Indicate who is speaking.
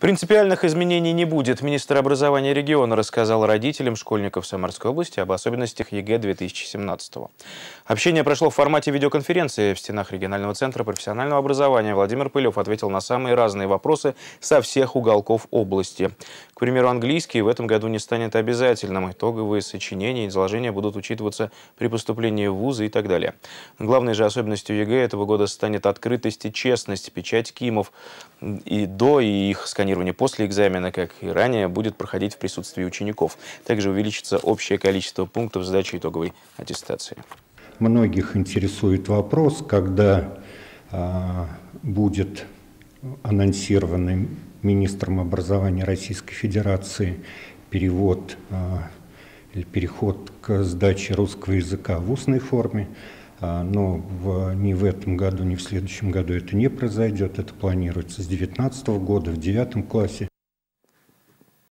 Speaker 1: Принципиальных изменений не будет. Министр образования региона рассказал родителям школьников Самарской области об особенностях ЕГЭ 2017 -го. Общение прошло в формате видеоконференции. В стенах регионального центра профессионального образования Владимир Пылев ответил на самые разные вопросы со всех уголков области. К примеру, английский в этом году не станет обязательным. Итоговые сочинения и изложения будут учитываться при поступлении в вузы и так далее. Главной же особенностью ЕГЭ этого года станет открытость и честность. Печать Кимов и до, и их сканирование после экзамена, как и ранее, будет проходить в присутствии учеников. Также увеличится общее количество пунктов сдачи итоговой аттестации.
Speaker 2: Многих интересует вопрос, когда а, будет анонсированы министром образования Российской Федерации перевод а, или переход к сдаче русского языка в устной форме, а, но в, ни в этом году, ни в следующем году это не произойдет. Это планируется с 2019 года в девятом классе